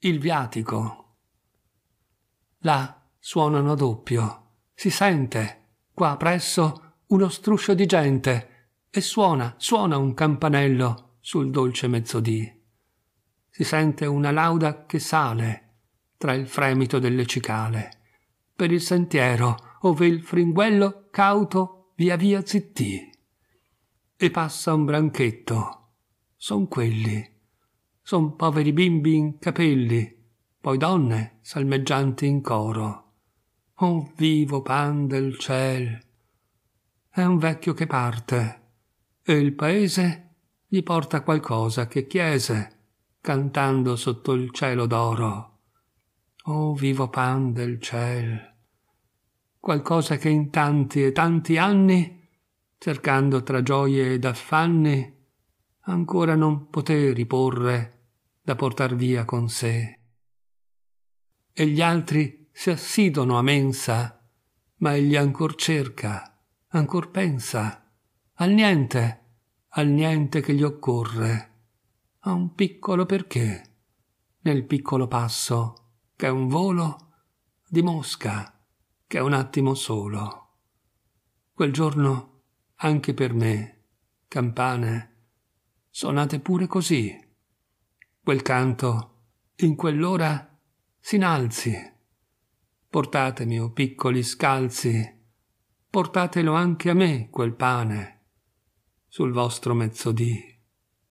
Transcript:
il viatico. Là suonano a doppio, si sente, qua presso, uno struscio di gente, e suona, suona un campanello sul dolce mezzodì. Si sente una lauda che sale tra il fremito delle cicale, per il sentiero ove il fringuello cauto via via zittì. E passa un branchetto, son quelli son poveri bimbi in capelli, poi donne salmeggianti in coro. Oh vivo pan del ciel! È un vecchio che parte, e il paese gli porta qualcosa che chiese, cantando sotto il cielo d'oro. Oh vivo pan del ciel! Qualcosa che in tanti e tanti anni, cercando tra gioie ed affanni, ancora non poté riporre da portar via con sé. E gli altri si assidono a mensa, ma egli ancor cerca, ancor pensa, al niente, al niente che gli occorre, a un piccolo perché, nel piccolo passo, che è un volo di mosca, che è un attimo solo. Quel giorno, anche per me, campane, sonate pure così quel canto, in quell'ora s'inalzi. Portatemi, o oh piccoli scalzi, portatelo anche a me quel pane, sul vostro mezzodì.